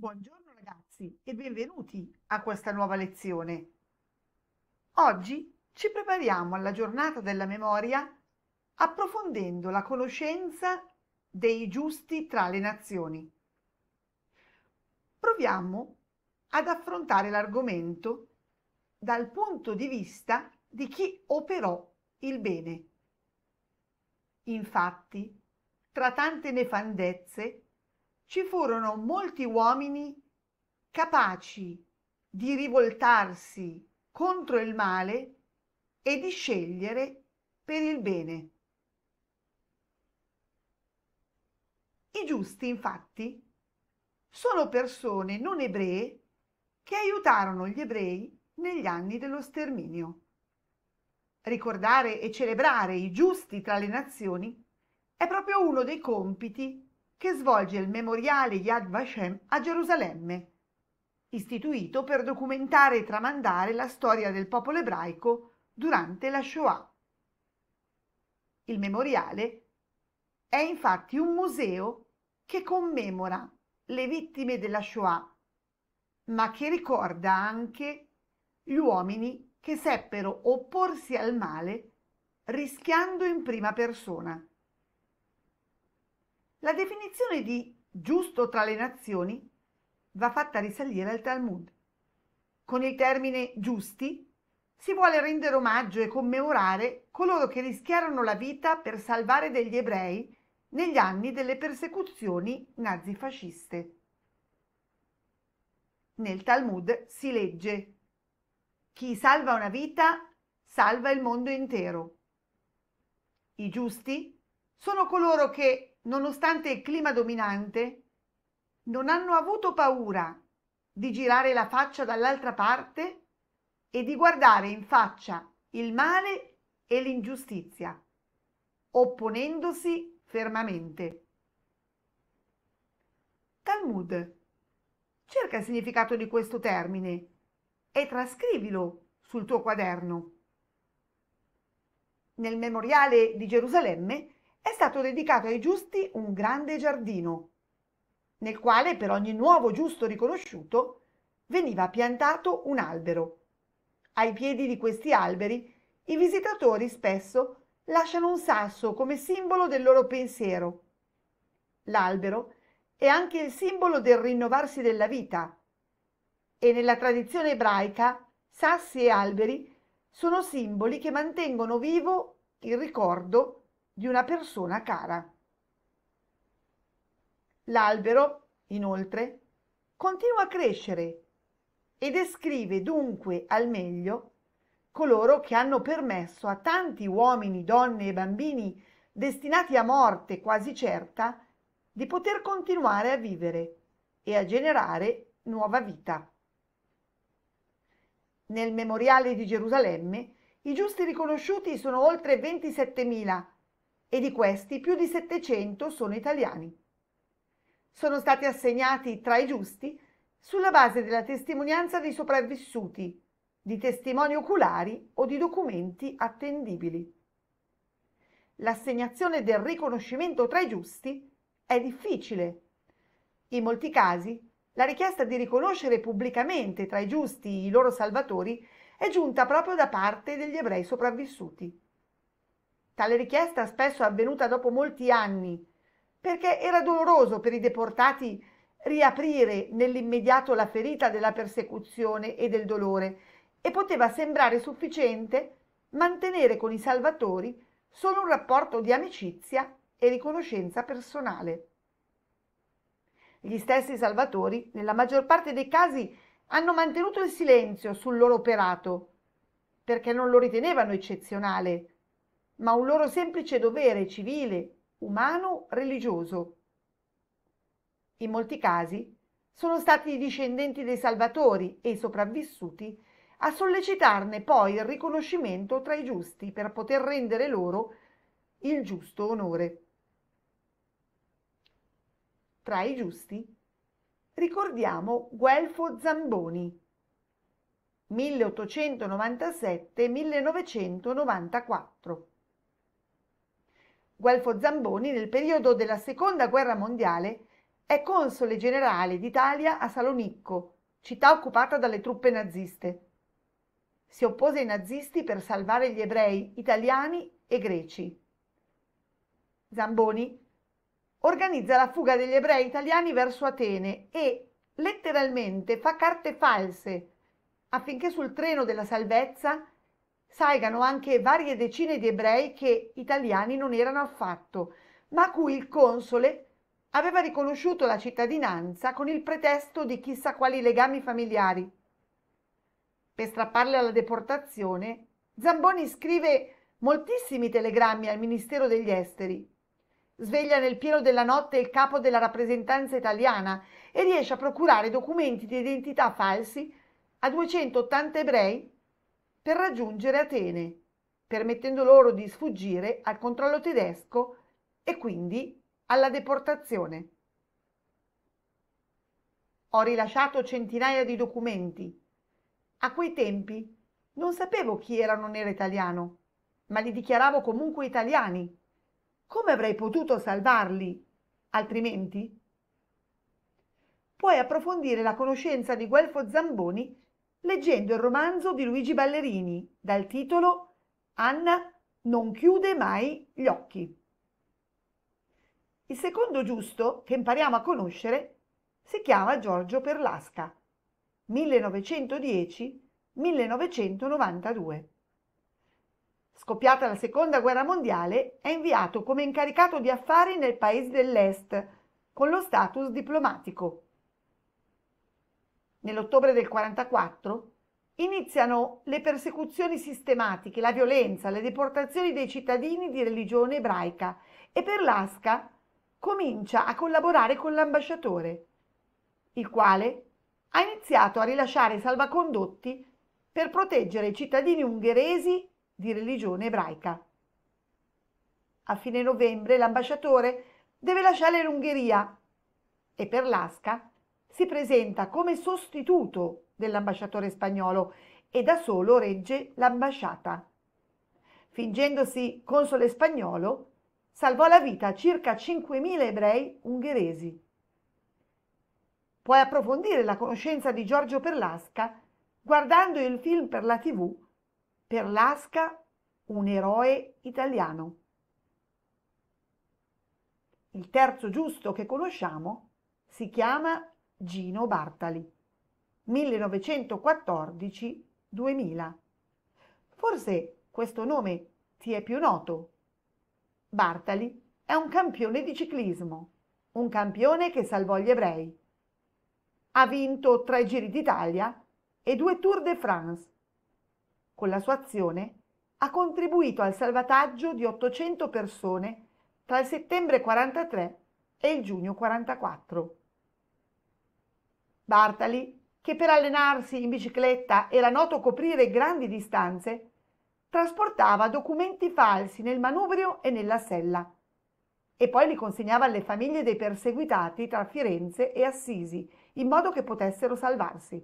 Buongiorno ragazzi e benvenuti a questa nuova lezione. Oggi ci prepariamo alla giornata della memoria approfondendo la conoscenza dei giusti tra le nazioni. Proviamo ad affrontare l'argomento dal punto di vista di chi operò il bene. Infatti, tra tante nefandezze, ci furono molti uomini capaci di rivoltarsi contro il male e di scegliere per il bene. I giusti, infatti, sono persone non ebree che aiutarono gli ebrei negli anni dello sterminio. Ricordare e celebrare i giusti tra le nazioni è proprio uno dei compiti che svolge il memoriale Yad Vashem a Gerusalemme, istituito per documentare e tramandare la storia del popolo ebraico durante la Shoah. Il memoriale è infatti un museo che commemora le vittime della Shoah, ma che ricorda anche gli uomini che seppero opporsi al male rischiando in prima persona. La definizione di giusto tra le nazioni va fatta risalire al Talmud. Con il termine giusti si vuole rendere omaggio e commemorare coloro che rischiarono la vita per salvare degli ebrei negli anni delle persecuzioni nazifasciste. Nel Talmud si legge Chi salva una vita salva il mondo intero. I giusti sono coloro che nonostante il clima dominante, non hanno avuto paura di girare la faccia dall'altra parte e di guardare in faccia il male e l'ingiustizia, opponendosi fermamente. Talmud. Cerca il significato di questo termine e trascrivilo sul tuo quaderno. Nel memoriale di Gerusalemme è stato dedicato ai giusti un grande giardino, nel quale per ogni nuovo giusto riconosciuto veniva piantato un albero. Ai piedi di questi alberi i visitatori spesso lasciano un sasso come simbolo del loro pensiero. L'albero è anche il simbolo del rinnovarsi della vita e nella tradizione ebraica sassi e alberi sono simboli che mantengono vivo il ricordo di una persona cara. L'albero, inoltre, continua a crescere e descrive dunque al meglio coloro che hanno permesso a tanti uomini, donne e bambini destinati a morte quasi certa di poter continuare a vivere e a generare nuova vita. Nel memoriale di Gerusalemme i giusti riconosciuti sono oltre 27.000 e di questi più di 700 sono italiani. Sono stati assegnati tra i giusti sulla base della testimonianza dei sopravvissuti, di testimoni oculari o di documenti attendibili. L'assegnazione del riconoscimento tra i giusti è difficile. In molti casi la richiesta di riconoscere pubblicamente tra i giusti i loro salvatori è giunta proprio da parte degli ebrei sopravvissuti. Tale richiesta spesso è avvenuta dopo molti anni, perché era doloroso per i deportati riaprire nell'immediato la ferita della persecuzione e del dolore e poteva sembrare sufficiente mantenere con i salvatori solo un rapporto di amicizia e riconoscenza personale. Gli stessi salvatori, nella maggior parte dei casi, hanno mantenuto il silenzio sul loro operato, perché non lo ritenevano eccezionale, ma un loro semplice dovere civile, umano, religioso. In molti casi sono stati i discendenti dei salvatori e i sopravvissuti a sollecitarne poi il riconoscimento tra i giusti per poter rendere loro il giusto onore. Tra i giusti ricordiamo Guelfo Zamboni 1897-1994. Guelfo Zamboni, nel periodo della Seconda Guerra Mondiale, è console generale d'Italia a Salonicco, città occupata dalle truppe naziste. Si oppose ai nazisti per salvare gli ebrei italiani e greci. Zamboni organizza la fuga degli ebrei italiani verso Atene e letteralmente fa carte false affinché sul treno della salvezza saigano anche varie decine di ebrei che italiani non erano affatto, ma a cui il console aveva riconosciuto la cittadinanza con il pretesto di chissà quali legami familiari. Per strapparle alla deportazione, Zamboni scrive moltissimi telegrammi al Ministero degli Esteri. Sveglia nel pieno della notte il capo della rappresentanza italiana e riesce a procurare documenti di identità falsi a 280 ebrei per raggiungere Atene, permettendo loro di sfuggire al controllo tedesco e quindi alla deportazione. Ho rilasciato centinaia di documenti. A quei tempi non sapevo chi era o non era italiano, ma li dichiaravo comunque italiani. Come avrei potuto salvarli altrimenti? Puoi approfondire la conoscenza di Guelfo Zamboni leggendo il romanzo di Luigi Ballerini dal titolo Anna non chiude mai gli occhi. Il secondo giusto che impariamo a conoscere si chiama Giorgio Perlasca, 1910-1992. Scoppiata la seconda guerra mondiale, è inviato come incaricato di affari nel paese dell'Est con lo status diplomatico nell'ottobre del 1944, iniziano le persecuzioni sistematiche, la violenza, le deportazioni dei cittadini di religione ebraica e Perlasca comincia a collaborare con l'ambasciatore, il quale ha iniziato a rilasciare salvacondotti per proteggere i cittadini ungheresi di religione ebraica. A fine novembre l'ambasciatore deve lasciare l'Ungheria e Perlasca si presenta come sostituto dell'ambasciatore spagnolo e da solo regge l'ambasciata. Fingendosi console spagnolo, salvò la vita a circa 5.000 ebrei ungheresi. Puoi approfondire la conoscenza di Giorgio Perlasca guardando il film per la TV Perlasca, un eroe italiano. Il terzo giusto che conosciamo si chiama Gino Bartali, 1914-2000. Forse questo nome ti è più noto. Bartali è un campione di ciclismo, un campione che salvò gli ebrei. Ha vinto tre Giri d'Italia e due Tour de France. Con la sua azione ha contribuito al salvataggio di 800 persone tra il settembre 1943 e il giugno 1944. Bartali, che per allenarsi in bicicletta era noto coprire grandi distanze, trasportava documenti falsi nel manubrio e nella sella e poi li consegnava alle famiglie dei perseguitati tra Firenze e Assisi, in modo che potessero salvarsi.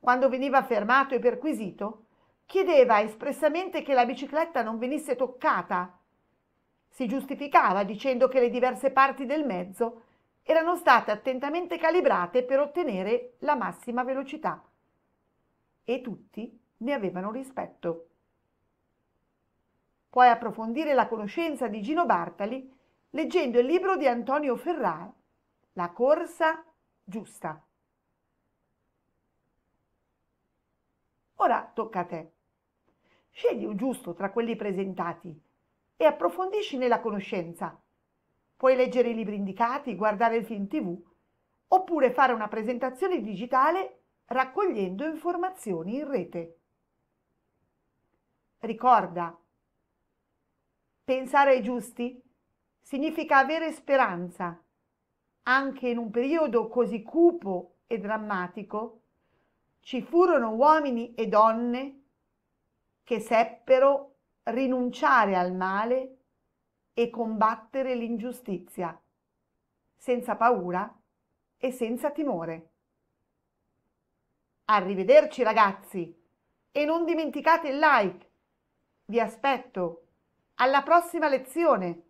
Quando veniva fermato e perquisito, chiedeva espressamente che la bicicletta non venisse toccata. Si giustificava dicendo che le diverse parti del mezzo erano state attentamente calibrate per ottenere la massima velocità e tutti ne avevano rispetto. Puoi approfondire la conoscenza di Gino Bartali leggendo il libro di Antonio Ferrara, La corsa giusta. Ora tocca a te. Scegli un giusto tra quelli presentati e approfondisci nella conoscenza Puoi leggere i libri indicati, guardare il film TV oppure fare una presentazione digitale raccogliendo informazioni in rete. Ricorda, pensare ai giusti significa avere speranza, anche in un periodo così cupo e drammatico, ci furono uomini e donne che seppero rinunciare al male e combattere l'ingiustizia, senza paura e senza timore. Arrivederci ragazzi e non dimenticate il like. Vi aspetto. Alla prossima lezione!